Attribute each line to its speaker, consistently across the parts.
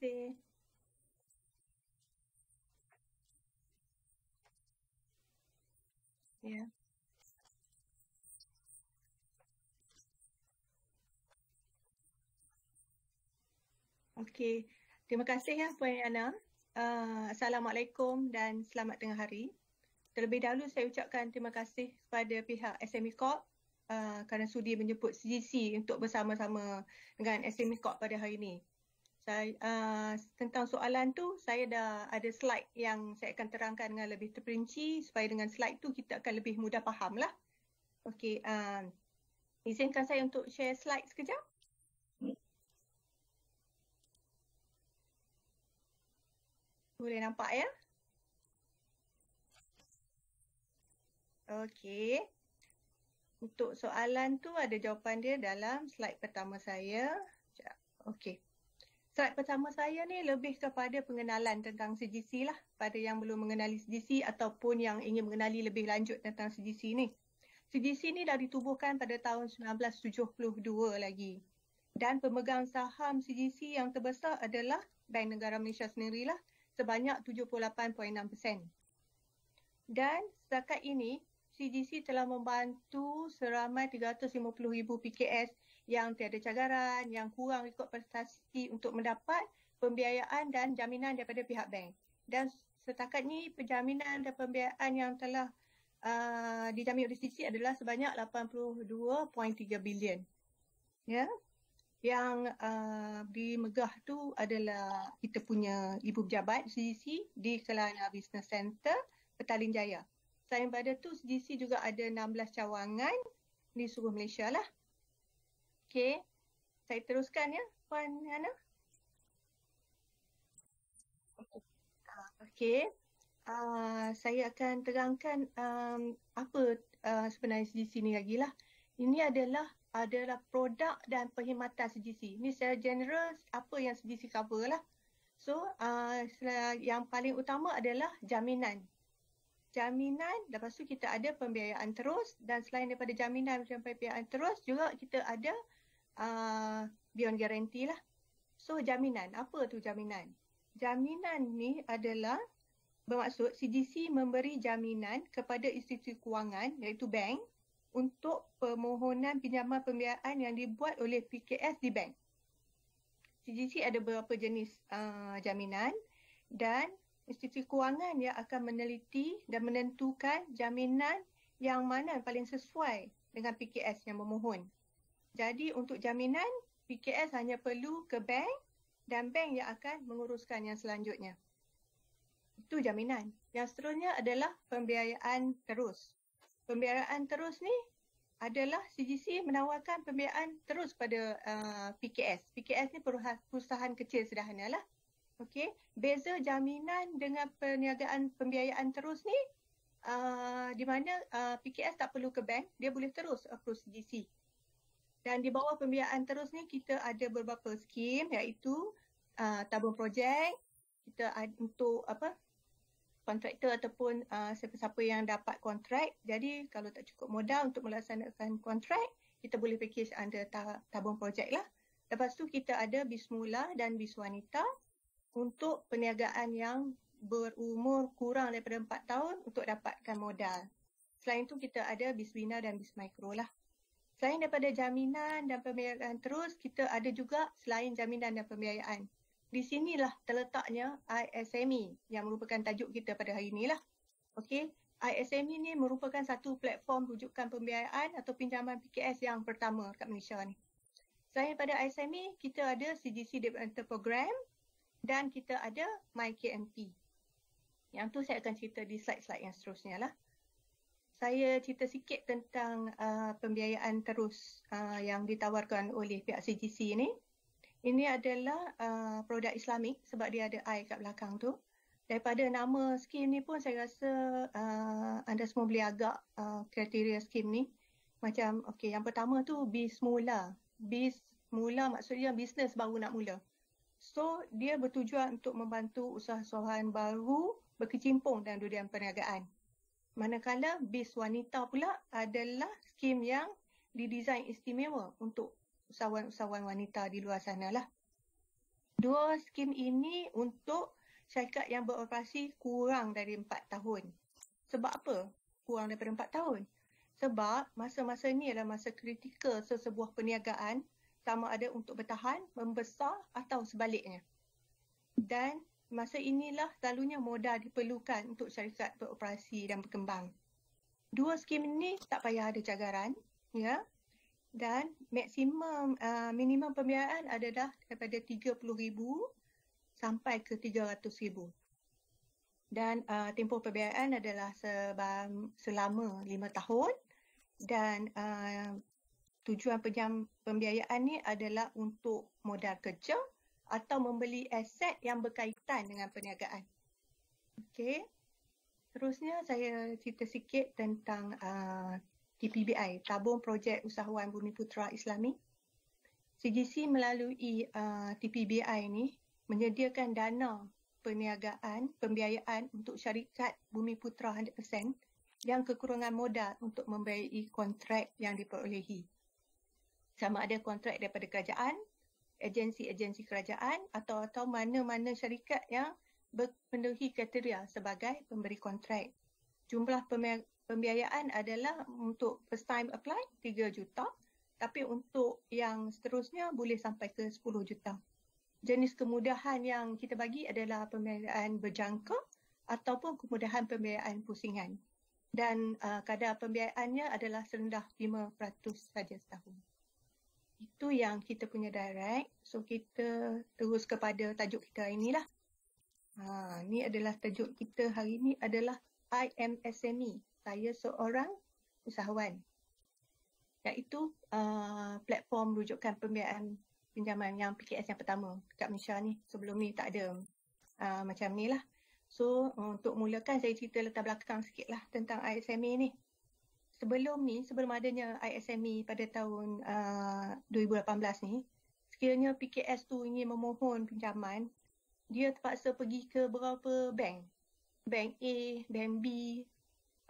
Speaker 1: fear. Yeah.
Speaker 2: Okey. Terima kasih ya Puan Yana. Uh, Assalamualaikum dan selamat tengah hari. Terlebih dahulu saya ucapkan terima kasih kepada pihak SME Corp uh, kerana sudi menjemput CGC untuk bersama-sama dengan SME Corp pada hari ini saya uh, tentang soalan tu saya dah ada slide yang saya akan terangkan dengan lebih terperinci supaya dengan slide tu kita akan lebih mudah faham lah. Okey, uh, izinkan saya untuk share slide sekejap. Boleh nampak ya? Okey. Untuk soalan tu ada jawapan dia dalam slide pertama saya. Okey. Start pertama saya ni lebih kepada pengenalan tentang CGC lah pada yang belum mengenali CGC ataupun yang ingin mengenali lebih lanjut tentang CGC ni. CGC ni dah ditubuhkan pada tahun 1972 lagi. Dan pemegang saham CGC yang terbesar adalah Bank Negara Malaysia sendirilah sebanyak 78.6%. Dan setakat ini CGC telah membantu seramai 350,000 PKS yang tiada cagaran, yang kurang rekod prestasi untuk mendapat pembiayaan dan jaminan daripada pihak bank. Dan setakat ni, penjaminan dan pembiayaan yang telah uh, dijamin oleh CC adalah sebanyak 82.3 bilion. Ya. Yeah? Yang uh, di Megah tu adalah kita punya ibu pejabat CGC di Kelana Business Center, Petaling Jaya. Selain pada tu, CGC juga ada 16 cawangan di seluruh Malaysia lah. Okay, Saya ah, teruskan ya, Puan Hana. Okay, Okey. Uh, ah, saya akan terangkan um, apa uh, sebenarnya CGC ni lagi lah. Ini adalah adalah produk dan perkhidmatan CGC. Ini secara general apa yang CGC cover lah. So uh, yang paling utama adalah jaminan. Jaminan, lepas tu kita ada pembiayaan terus dan selain daripada jaminan dan pembiayaan terus juga kita ada uh, beyond guarantee lah. So jaminan, apa tu jaminan? Jaminan ni adalah bermaksud CGC memberi jaminan kepada institusi kewangan iaitu bank untuk permohonan pinjaman pembiayaan yang dibuat oleh PKS di bank. CGC ada beberapa jenis uh, jaminan dan institusi kewangan yang akan meneliti dan menentukan jaminan yang mana paling sesuai dengan PKS yang memohon. Jadi untuk jaminan, PKS hanya perlu ke bank dan bank yang akan menguruskan yang selanjutnya. Itu jaminan. Yang seterusnya adalah pembiayaan terus. Pembiayaan terus ni adalah CGC menawarkan pembiayaan terus pada uh, PKS. PKS ni perusahaan kecil sederhana lah. Okay. Beza jaminan dengan perniagaan pembiayaan terus ni uh, di mana uh, PKS tak perlu ke bank, dia boleh terus approve CGC dan di bawah pembiayaan terus ni kita ada beberapa skim iaitu uh, tabung projek, kita ada untuk apa kontraktor ataupun uh, siapa-siapa yang dapat kontrak. Jadi kalau tak cukup modal untuk melaksanakan kontrak, kita boleh package under tabung projek lah. Lepas tu kita ada bismula dan biswanita untuk perniagaan yang berumur kurang daripada 4 tahun untuk dapatkan modal. Selain tu kita ada bisbina dan bismikro lah selain daripada jaminan dan pembiayaan terus, kita ada juga selain jaminan dan pembiayaan. Di sinilah terletaknya ISME yang merupakan tajuk kita pada hari inilah. Okey, ISME ini merupakan satu platform rujukan pembiayaan atau pinjaman PKS yang pertama kat Malaysia ni. Selain pada ISME, kita ada CGC Developmental Program dan kita ada MyKMP. Yang tu saya akan cerita di slide-slide yang seterusnya lah saya cerita sikit tentang uh, pembiayaan terus uh, yang ditawarkan oleh pihak CGC ini. Ini adalah uh, produk islamik sebab dia ada I kat belakang tu. Daripada nama skim ni pun saya rasa uh, anda semua boleh agak uh, kriteria skim ni. Macam okay, yang pertama tu bis mula. Bis mula maksudnya bisnes baru nak mula. So dia bertujuan untuk membantu usahawan baru berkecimpung dalam dunia perniagaan. Manakala bis wanita pula adalah skim yang didesain istimewa untuk usahawan-usahawan wanita di luar sana lah. Dua skim ini untuk syarikat yang beroperasi kurang dari 4 tahun. Sebab apa kurang daripada 4 tahun? Sebab masa-masa ini adalah masa kritikal sesebuah perniagaan sama ada untuk bertahan, membesar atau sebaliknya. Dan masa inilah selalunya modal diperlukan untuk syarikat beroperasi dan berkembang. Dua skim ini tak payah ada cagaran ya. Dan maksimum uh, minimum pembiayaan adalah daripada 30,000 sampai ke 300,000. Dan uh, tempoh pembiayaan adalah sebang, selama lima tahun dan uh, tujuan pembiayaan ni adalah untuk modal kerja atau membeli aset yang berkaitan dengan perniagaan. Okey. terusnya saya cerita sikit tentang uh, TPBI, Tabung Projek Usahawan Bumi Putra Islami. CGC melalui uh, TPBI ini menyediakan dana perniagaan, pembiayaan untuk syarikat Bumi Putra 100% yang kekurangan modal untuk membayari kontrak yang diperolehi. Sama ada kontrak daripada kerajaan agensi-agensi kerajaan atau atau mana-mana syarikat yang memenuhi kriteria sebagai pemberi kontrak. Jumlah pembiayaan adalah untuk first time apply 3 juta tapi untuk yang seterusnya boleh sampai ke 10 juta. Jenis kemudahan yang kita bagi adalah pembiayaan berjangka ataupun kemudahan pembiayaan pusingan. Dan uh, kadar pembiayaannya adalah serendah 5% saja setahun. Itu yang kita punya direct. So kita terus kepada tajuk kita hari ni lah. Ha, ni adalah tajuk kita hari ni adalah I am SME. Saya seorang usahawan. Iaitu uh, platform rujukan pembiayaan pinjaman yang PKS yang pertama dekat Malaysia ni. Sebelum ni tak ada uh, macam ni lah. So untuk mulakan saya cerita letak belakang sikit lah tentang ISME ni sebelum ni sebelum adanya ISME pada tahun uh, ah, 2018 ni sekiranya PKS tu ingin memohon pinjaman dia terpaksa pergi ke beberapa bank bank A, bank B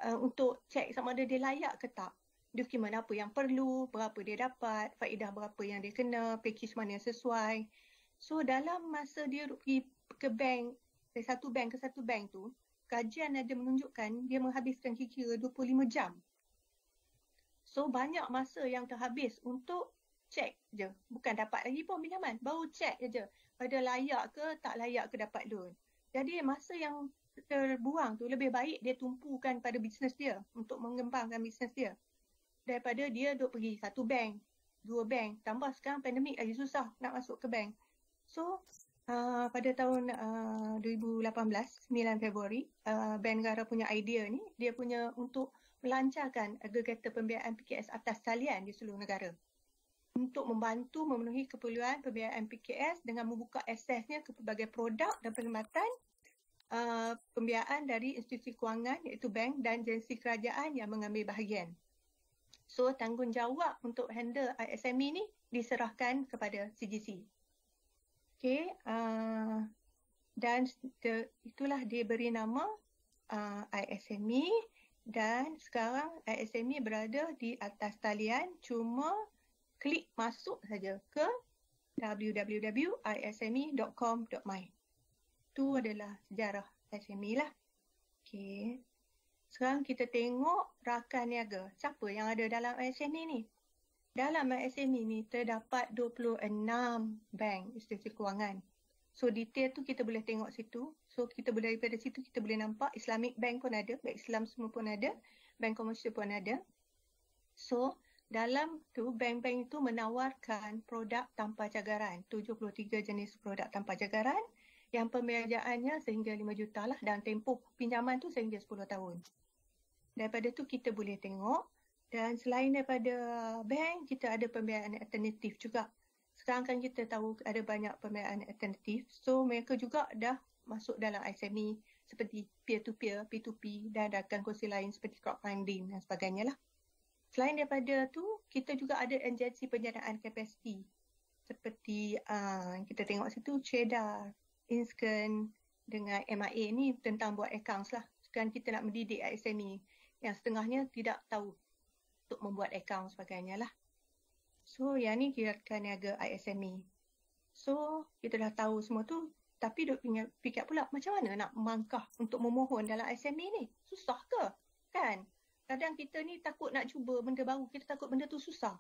Speaker 2: uh, untuk cek sama ada dia layak ke tak dokumen apa yang perlu, berapa dia dapat, faedah berapa yang dia kena, package mana yang sesuai. So dalam masa dia pergi ke bank, dari satu bank ke satu bank tu, kajian ada menunjukkan dia menghabiskan kira-kira 25 jam So banyak masa yang terhabis untuk check je. Bukan dapat lagi pun pinjaman. Baru check je. Ada layak ke tak layak ke dapat loan. Jadi masa yang terbuang tu lebih baik dia tumpukan pada bisnes dia untuk mengembangkan bisnes dia. Daripada dia duduk pergi satu bank, dua bank. Tambah sekarang pandemik lagi susah nak masuk ke bank. So uh, pada tahun uh, 2018, 9 Februari, uh, Bank Gara punya idea ni, dia punya untuk melancarkan agregator pembiayaan PKS atas talian di seluruh negara untuk membantu memenuhi keperluan pembiayaan PKS dengan membuka aksesnya ke pelbagai produk dan perkhidmatan uh, pembiayaan dari institusi kewangan iaitu bank dan jensi kerajaan yang mengambil bahagian. So tanggungjawab untuk handle ISME ini diserahkan kepada CGC. Okay, uh, dan itulah dia beri nama uh, ISME dan sekarang ISME berada di atas talian cuma klik masuk saja ke www.isme.com.my Tu adalah sejarah SME lah. Okay. Sekarang kita tengok rakan niaga. Siapa yang ada dalam SME ni? Dalam SME ni terdapat 26 bank institusi kewangan. So detail tu kita boleh tengok situ. So kita boleh daripada situ kita boleh nampak Islamic Bank pun ada, Bank Islam semua pun ada, Bank Komersial pun ada. So dalam tu bank-bank itu menawarkan produk tanpa cagaran. 73 jenis produk tanpa cagaran yang pembiayaannya sehingga 5 juta lah dan tempoh pinjaman tu sehingga 10 tahun. Daripada tu kita boleh tengok dan selain daripada bank kita ada pembiayaan alternatif juga sekarang kan kita tahu ada banyak pembiayaan alternatif so mereka juga dah masuk dalam SME seperti peer-to-peer, P2P dan rakan kursi lain seperti crowdfunding dan sebagainya lah. Selain daripada tu, kita juga ada agensi penjanaan kapasiti seperti uh, kita tengok situ Cheddar, Inscan dengan MIA ni tentang buat accounts lah. Sekarang kita nak mendidik SME yang setengahnya tidak tahu untuk membuat account sebagainya lah. So yang ni kira kan niaga ISME. So kita dah tahu semua tu tapi dok punya fikir pula macam mana nak mangkah untuk memohon dalam ISME ni? Susah ke? Kan? Kadang kita ni takut nak cuba benda baru, kita takut benda tu susah.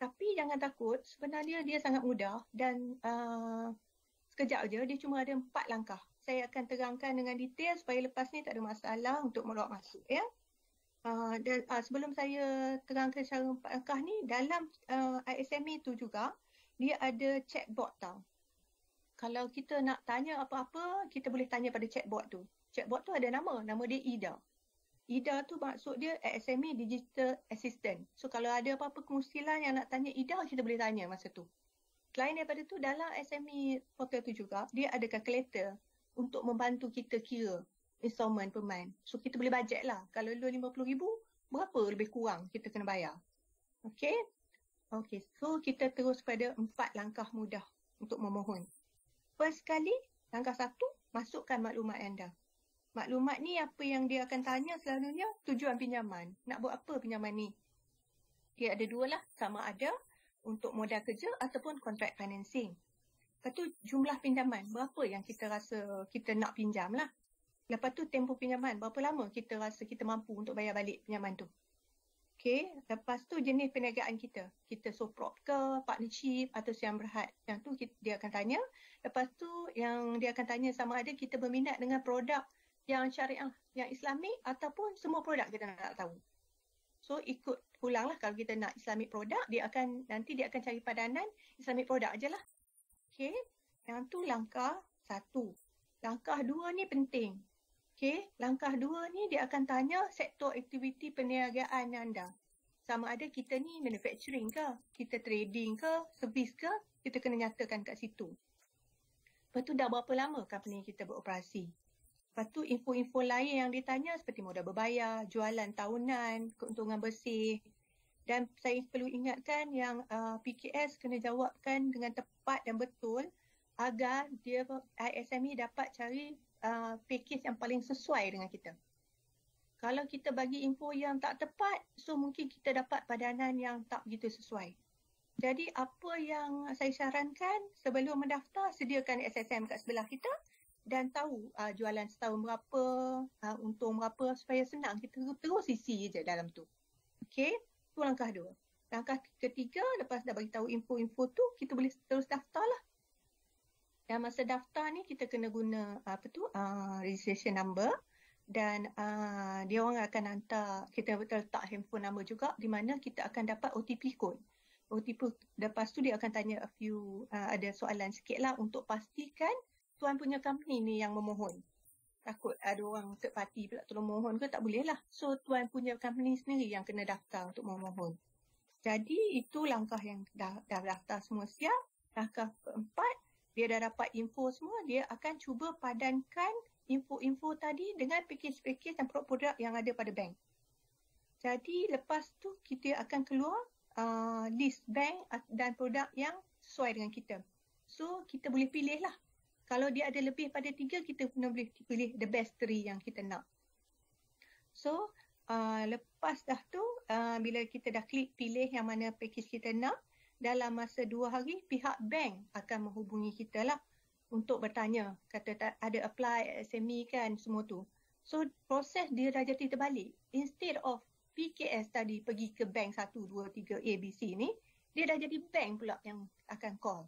Speaker 2: Tapi jangan takut, sebenarnya dia sangat mudah dan uh, sekejap je dia cuma ada empat langkah. Saya akan terangkan dengan detail supaya lepas ni tak ada masalah untuk merawat masuk. Ya? Uh, dan uh, sebelum saya terangkan cara empat langkah ni dalam uh, ah, ISME itu juga dia ada chatbot tau. Kalau kita nak tanya apa-apa, kita boleh tanya pada chatbot tu. Chatbot tu ada nama, nama dia Ida. Ida tu maksud dia ASME Digital Assistant. So kalau ada apa-apa kemustilan yang nak tanya Ida, kita boleh tanya masa tu. Selain daripada tu, dalam ASME portal tu juga, dia ada calculator untuk membantu kita kira installment per month. So kita boleh bajet lah. Kalau loan RM50,000, berapa lebih kurang kita kena bayar? Okay? Okay, so kita terus pada empat langkah mudah untuk memohon. First sekali, langkah satu, masukkan maklumat anda. Maklumat ni apa yang dia akan tanya selalunya, tujuan pinjaman. Nak buat apa pinjaman ni? Dia ada dua lah, sama ada untuk modal kerja ataupun contract financing. Lepas tu jumlah pinjaman, berapa yang kita rasa kita nak pinjam lah. Lepas tu tempoh pinjaman, berapa lama kita rasa kita mampu untuk bayar balik pinjaman tu. Okay, lepas tu jenis perniagaan kita. Kita soprop ke, partnership atau siang berhad. Yang tu kita, dia akan tanya. Lepas tu yang dia akan tanya sama ada kita berminat dengan produk yang syariah, yang Islamik ataupun semua produk kita nak tahu. So ikut pulang lah kalau kita nak Islamik produk, dia akan nanti dia akan cari padanan Islamik produk aje lah. Okay, yang tu langkah satu. Langkah dua ni penting. Okay, langkah dua ni dia akan tanya sektor aktiviti perniagaan anda. Sama ada kita ni manufacturing ke, kita trading ke, servis ke, kita kena nyatakan kat situ. Lepas tu dah berapa lama company kita beroperasi. Lepas tu info-info lain yang ditanya seperti modal berbayar, jualan tahunan, keuntungan bersih. Dan saya perlu ingatkan yang uh, PKS kena jawabkan dengan tepat dan betul agar dia ISME dapat cari uh, package yang paling sesuai dengan kita. Kalau kita bagi info yang tak tepat, so mungkin kita dapat padanan yang tak begitu sesuai. Jadi apa yang saya sarankan sebelum mendaftar, sediakan SSM kat sebelah kita dan tahu uh, jualan setahun berapa, uh, untung berapa supaya senang kita terus isi je dalam tu. Okay, tu langkah dua. Langkah ketiga, lepas dah bagi tahu info-info tu, kita boleh terus daftar lah. Dan masa daftar ni kita kena guna apa tu uh, registration number dan uh, dia orang akan hantar kita betul letak handphone number juga di mana kita akan dapat OTP code. OTP lepas tu dia akan tanya a few uh, ada soalan sikit lah untuk pastikan tuan punya company ni yang memohon. Takut ada orang third party pula tolong mohon ke tak boleh lah. So tuan punya company sendiri yang kena daftar untuk memohon. Jadi itu langkah yang dah, dah daftar semua siap. Langkah keempat, dia dah dapat info semua, dia akan cuba padankan info-info tadi dengan package-package dan produk-produk yang ada pada bank. Jadi lepas tu kita akan keluar uh, list bank dan produk yang sesuai dengan kita. So kita boleh pilih lah. Kalau dia ada lebih pada tiga, kita pun boleh pilih the best three yang kita nak. So uh, lepas dah tu, uh, bila kita dah klik pilih yang mana package kita nak, dalam masa dua hari pihak bank akan menghubungi kita lah untuk bertanya kata tak ada apply SME kan semua tu. So proses dia dah jadi terbalik. Instead of PKS tadi pergi ke bank 1, 2, 3 ABC ni, dia dah jadi bank pula yang akan call.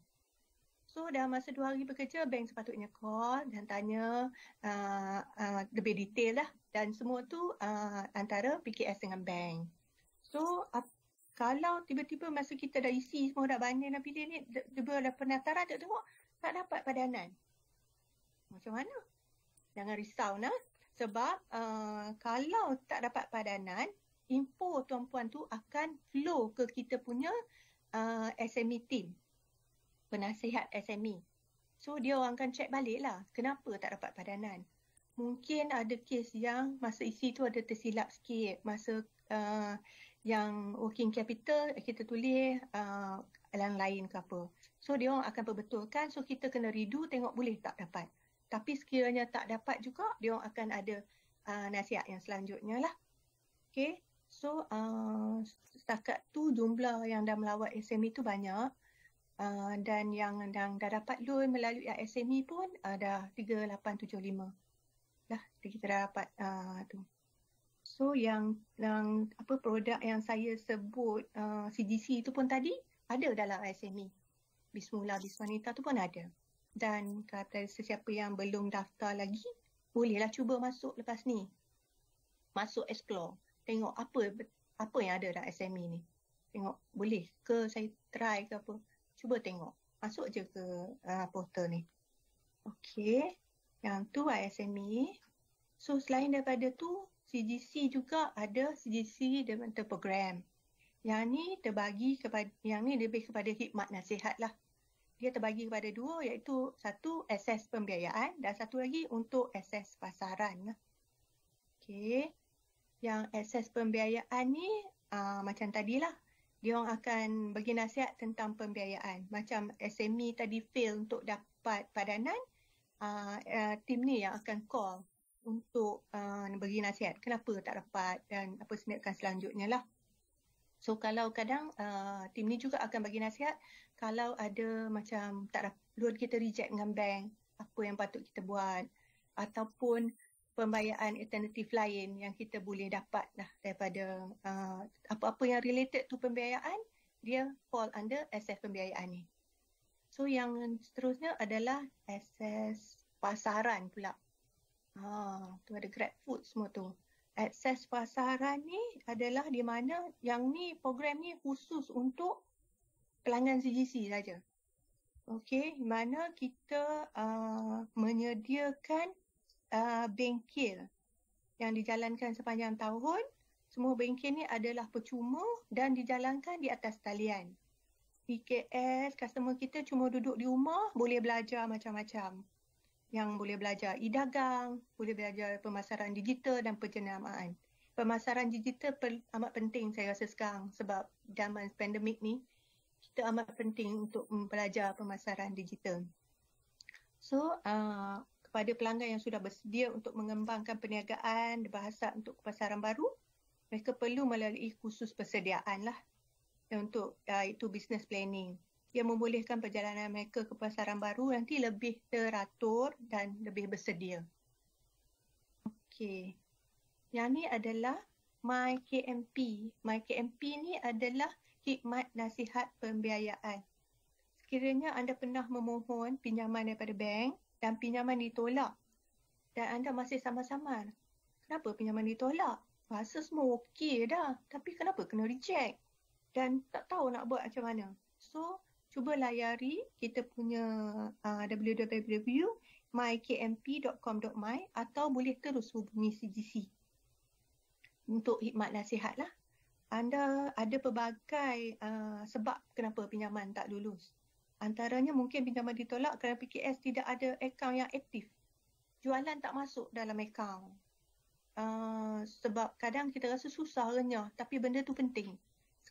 Speaker 2: So dalam masa dua hari bekerja, bank sepatutnya call dan tanya uh, uh, lebih detail lah. Dan semua tu uh, antara PKS dengan bank. So apa kalau tiba-tiba masa kita dah isi semua dah banyak nak pilih ni tiba-tiba ada penataran tak tengok tak dapat padanan macam mana jangan risau nah sebab uh, kalau tak dapat padanan info tuan-puan tu akan flow ke kita punya uh, SME team penasihat SME so dia orang akan check balik lah kenapa tak dapat padanan mungkin ada kes yang masa isi tu ada tersilap sikit masa uh, yang working capital kita tulis uh, yang lain ke apa. So dia orang akan perbetulkan so kita kena redo tengok boleh tak dapat. Tapi sekiranya tak dapat juga dia orang akan ada uh, nasihat yang selanjutnya lah. Okay. So uh, setakat tu jumlah yang dah melawat SME tu banyak uh, dan yang, yang dah dapat loan melalui SME pun ada uh, 3875 lah kita dah dapat uh, tu. So yang yang apa produk yang saya sebut uh, CDC itu pun tadi ada dalam SME. Bismillah Biswanita tu pun ada. Dan kata sesiapa yang belum daftar lagi, bolehlah cuba masuk lepas ni. Masuk explore. Tengok apa apa yang ada dalam SME ni. Tengok boleh ke saya try ke apa. Cuba tengok. Masuk je ke uh, portal ni. Okay. Yang tu SME. So selain daripada tu, CGC juga ada CGC dengan Program. Yang ni terbagi kepada, yang ni lebih kepada hikmat nasihat lah. Dia terbagi kepada dua iaitu satu akses pembiayaan dan satu lagi untuk akses pasaran. Lah. Okay. Yang akses pembiayaan ni uh, macam tadilah. Dia orang akan bagi nasihat tentang pembiayaan. Macam SME tadi fail untuk dapat padanan, uh, ah, uh, eh, tim ni yang akan call untuk uh, beri nasihat kenapa tak dapat dan apa sebenarnya selanjutnya lah. So kalau kadang uh, tim ni juga akan bagi nasihat kalau ada macam tak dapat loan kita reject dengan bank apa yang patut kita buat ataupun pembayaran alternatif lain yang kita boleh dapat lah daripada uh, apa-apa yang related to pembiayaan dia fall under SF pembiayaan ni. So yang seterusnya adalah SS pasaran pula. Ha, tu ada grab food semua tu. Akses pasaran ni adalah di mana yang ni program ni khusus untuk pelanggan CGC saja. Okey, di mana kita uh, menyediakan uh, bengkel yang dijalankan sepanjang tahun. Semua bengkel ni adalah percuma dan dijalankan di atas talian. PKS, customer kita cuma duduk di rumah boleh belajar macam-macam yang boleh belajar e-dagang, boleh belajar pemasaran digital dan penjenamaan. Pemasaran digital per, amat penting saya rasa sekarang sebab zaman pandemik ni kita amat penting untuk belajar pemasaran digital. So, uh, kepada pelanggan yang sudah bersedia untuk mengembangkan perniagaan bahasa untuk pasaran baru, mereka perlu melalui kursus persediaan lah untuk uh, itu business planning yang membolehkan perjalanan mereka ke pasaran baru nanti lebih teratur dan lebih bersedia. Okey. Yang ni adalah My KMP. My KMP ni adalah khidmat nasihat pembiayaan. Sekiranya anda pernah memohon pinjaman daripada bank dan pinjaman ditolak dan anda masih sama-sama. Kenapa pinjaman ditolak? Rasa semua okey dah. Tapi kenapa kena reject? Dan tak tahu nak buat macam mana. So, cuba layari kita punya uh, www.mykmp.com.my atau boleh terus hubungi CGC untuk khidmat nasihat lah. Anda ada pelbagai uh, sebab kenapa pinjaman tak lulus. Antaranya mungkin pinjaman ditolak kerana PKS tidak ada akaun yang aktif. Jualan tak masuk dalam akaun. Uh, sebab kadang kita rasa susah renyah tapi benda tu penting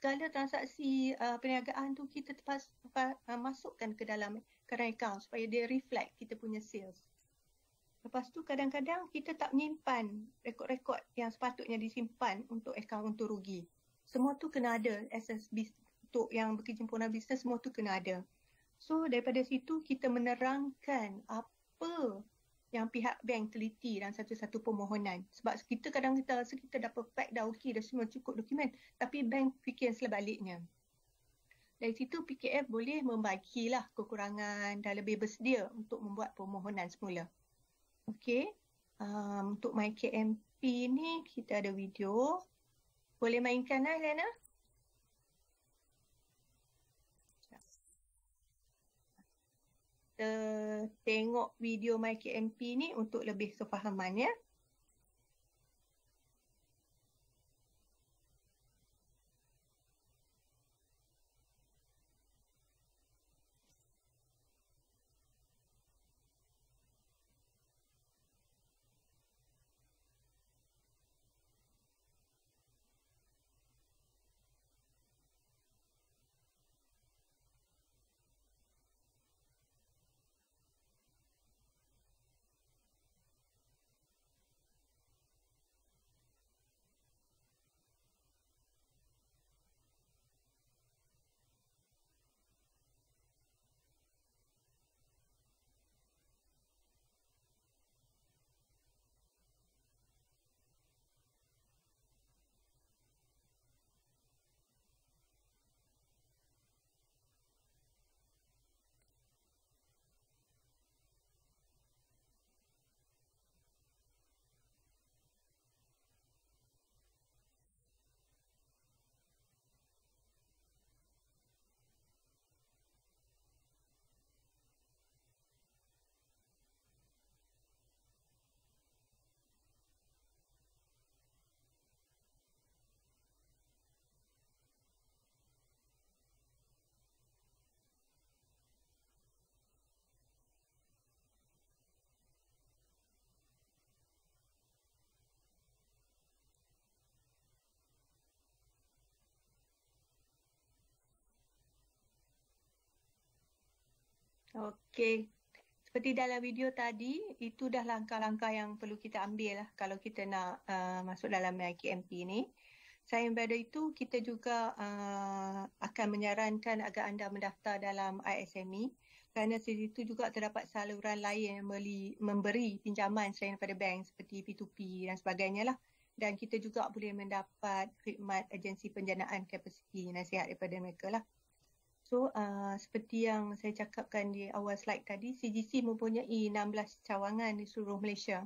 Speaker 2: segala transaksi uh, perniagaan tu kita terpas, uh, masukkan ke dalam current account supaya dia reflect kita punya sales. Lepas tu kadang-kadang kita tak menyimpan rekod-rekod yang sepatutnya disimpan untuk account untuk rugi. Semua tu kena ada SSB untuk yang berkecimpungan bisnes semua tu kena ada. So daripada situ kita menerangkan apa yang pihak bank teliti dan satu-satu permohonan. Sebab kita kadang kita rasa kita dah perfect, dah okey, dah semua cukup dokumen. Tapi bank fikir sebaliknya. Dari situ PKF boleh membagilah kekurangan dan lebih bersedia untuk membuat permohonan semula. Okey. Um, untuk KMP ni kita ada video. Boleh mainkanlah lah Lena? kita tengok video MyKMP ni untuk lebih sefahaman ya. Okey. Seperti dalam video tadi, itu dah langkah-langkah yang perlu kita ambil lah kalau kita nak uh, masuk dalam IKMP ni. Selain daripada itu, kita juga uh, akan menyarankan agar anda mendaftar dalam ISME kerana di situ juga terdapat saluran lain yang beli, memberi pinjaman selain daripada bank seperti P2P dan sebagainya lah. Dan kita juga boleh mendapat khidmat agensi penjanaan kapasiti nasihat daripada mereka lah. So uh, seperti yang saya cakapkan di awal slide tadi, CGC mempunyai 16 cawangan di seluruh Malaysia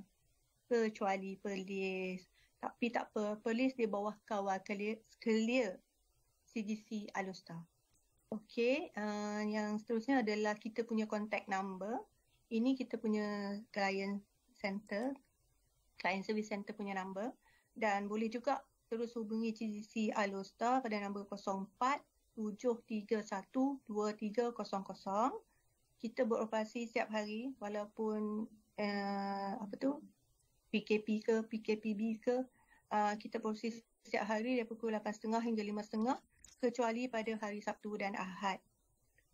Speaker 2: kecuali Perlis. Tapi tak apa, Perlis di bawah kawal clear, clear CGC Alusta. Okey, uh, yang seterusnya adalah kita punya contact number. Ini kita punya client center, client service center punya number dan boleh juga terus hubungi CGC Alusta pada nombor 04 0377312300. Kita beroperasi setiap hari walaupun uh, apa tu PKP ke PKPB ke uh, kita beroperasi setiap hari dari pukul 8.30 hingga 5.30 kecuali pada hari Sabtu dan Ahad.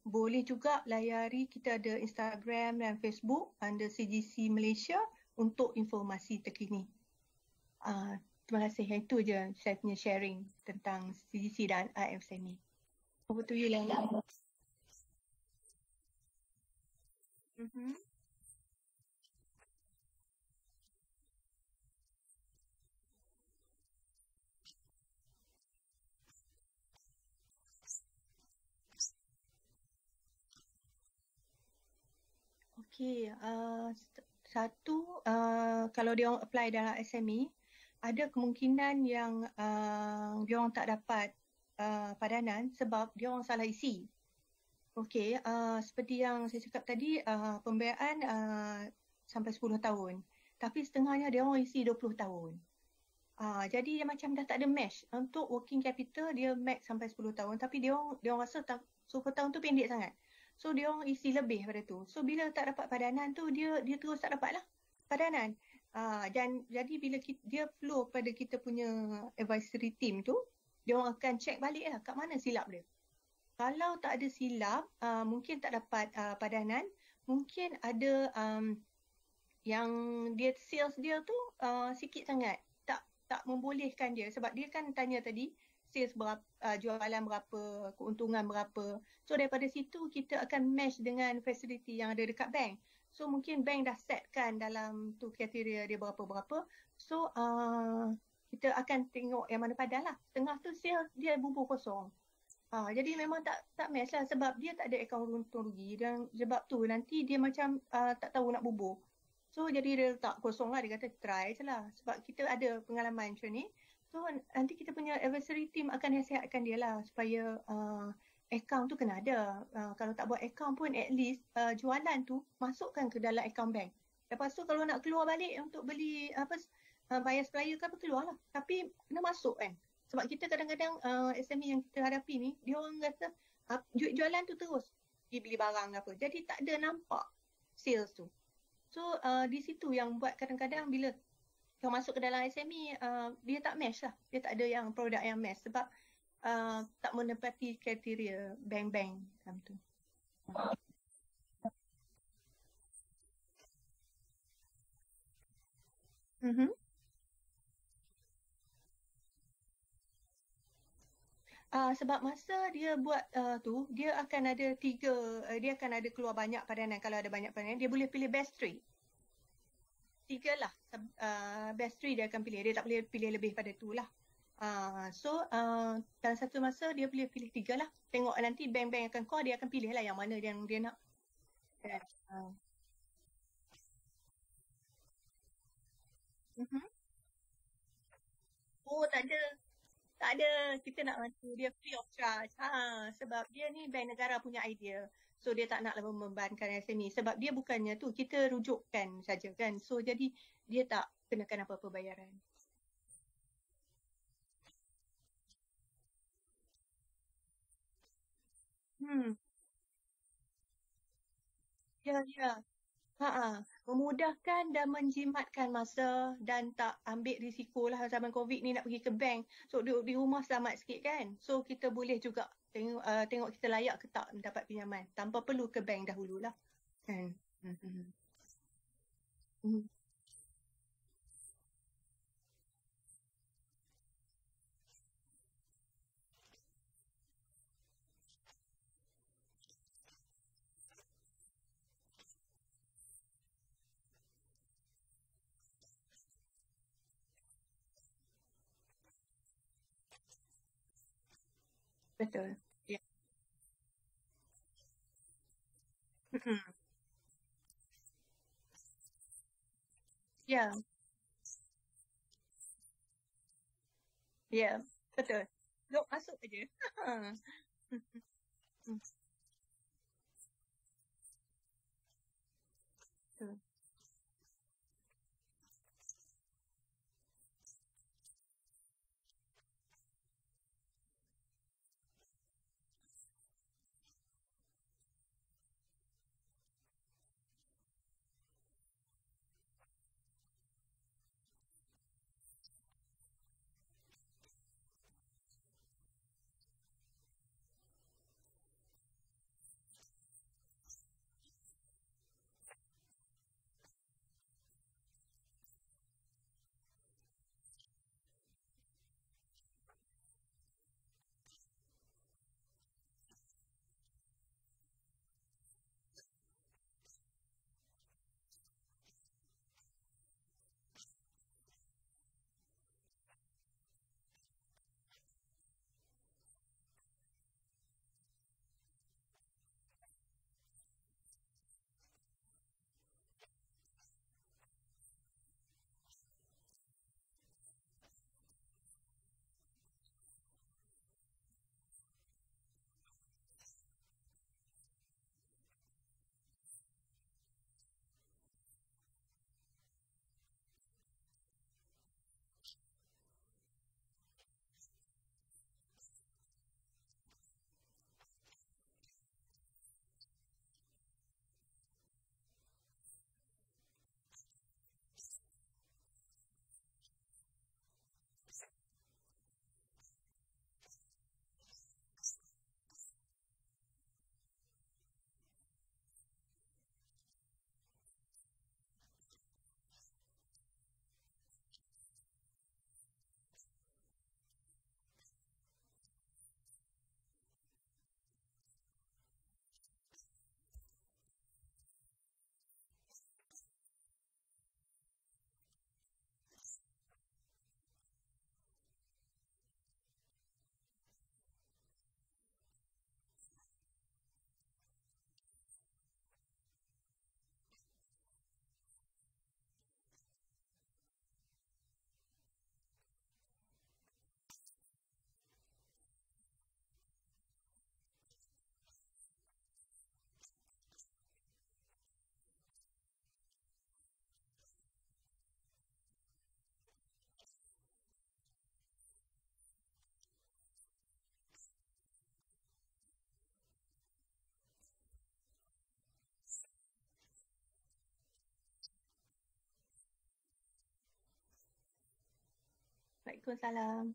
Speaker 2: Boleh juga layari kita ada Instagram dan Facebook under CGC Malaysia untuk informasi terkini. Uh, terima kasih. Itu je saya punya sharing tentang CGC dan IM Seni. Over oh, to you, Lang. Mm -hmm. Okay, uh, satu uh, kalau dia apply dalam SME ada kemungkinan yang uh, dia orang tak dapat Uh, padanan sebab dia orang salah isi. Okey, uh, seperti yang saya cakap tadi, uh, pembiayaan uh, sampai 10 tahun. Tapi setengahnya dia orang isi 20 tahun. Uh, jadi dia macam dah tak ada match. Untuk working capital dia max sampai 10 tahun. Tapi dia orang, dia orang rasa tak, 10 tahun tu pendek sangat. So dia orang isi lebih pada tu. So bila tak dapat padanan tu, dia dia terus tak dapat lah padanan. Uh, dan jadi bila kita, dia flow pada kita punya advisory team tu, dia orang akan check balik lah kat mana silap dia. Kalau tak ada silap, uh, mungkin tak dapat uh, padanan, mungkin ada um, yang dia sales dia tu uh, sikit sangat. Tak tak membolehkan dia sebab dia kan tanya tadi sales berapa, uh, jualan berapa, keuntungan berapa. So daripada situ kita akan match dengan facility yang ada dekat bank. So mungkin bank dah setkan dalam tu kriteria dia berapa-berapa. So uh, kita akan tengok yang mana padan lah. Tengah tu sel dia bubur kosong. Ha, jadi memang tak tak match lah sebab dia tak ada akaun runtung rugi dan sebab tu nanti dia macam uh, tak tahu nak bubur. So jadi dia letak kosong lah dia kata try je lah sebab kita ada pengalaman macam ni. So nanti kita punya adversary team akan nasihatkan dia lah supaya uh, ah, account tu kena ada. Uh, kalau tak buat account pun at least uh, jualan tu masukkan ke dalam account bank. Lepas tu kalau nak keluar balik untuk beli apa Ah, bias player ke apa keluar lah. Tapi kena masuk kan. Sebab kita kadang-kadang uh, ah, SME yang kita hadapi ni, dia orang rasa uh, ah, jualan tu terus. Dia beli barang apa. Jadi tak ada nampak sales tu. So uh, di situ yang buat kadang-kadang bila kau masuk ke dalam SME, uh, dia tak match lah. Dia tak ada yang produk yang match sebab uh, tak menepati kriteria bank-bank macam tu. Mm-hmm. uh, sebab masa dia buat uh, tu dia akan ada tiga uh, dia akan ada keluar banyak padanan kalau ada banyak padanan dia boleh pilih best three tiga lah uh, best three dia akan pilih dia tak boleh pilih lebih pada tu lah uh, so uh, dalam satu masa dia boleh pilih tiga lah tengok nanti bank-bank akan call dia akan pilih lah yang mana yang dia nak uh. Mm-hmm. Oh, tak ada. Tak ada. Kita nak bantu. Dia free of charge. Ha, sebab dia ni bank negara punya idea. So dia tak nak lebih membebankan SME. Sebab dia bukannya tu. Kita rujukkan saja kan. So jadi dia tak kenakan apa-apa bayaran.
Speaker 1: Hmm. Ya, ya. Ha, ha memudahkan dan
Speaker 2: menjimatkan masa dan tak ambil risiko lah zaman COVID ni nak pergi ke bank. So duduk di rumah selamat sikit kan. So kita boleh juga tengok, uh, tengok kita layak ke tak dapat pinjaman tanpa perlu ke bank dahululah. Kan? hmm hmm, hmm. hmm.
Speaker 1: hospital. Yeah. Mhm. Yeah. Yeah, betul. Yok masuk aje. Mhm.
Speaker 2: Waalaikumsalam.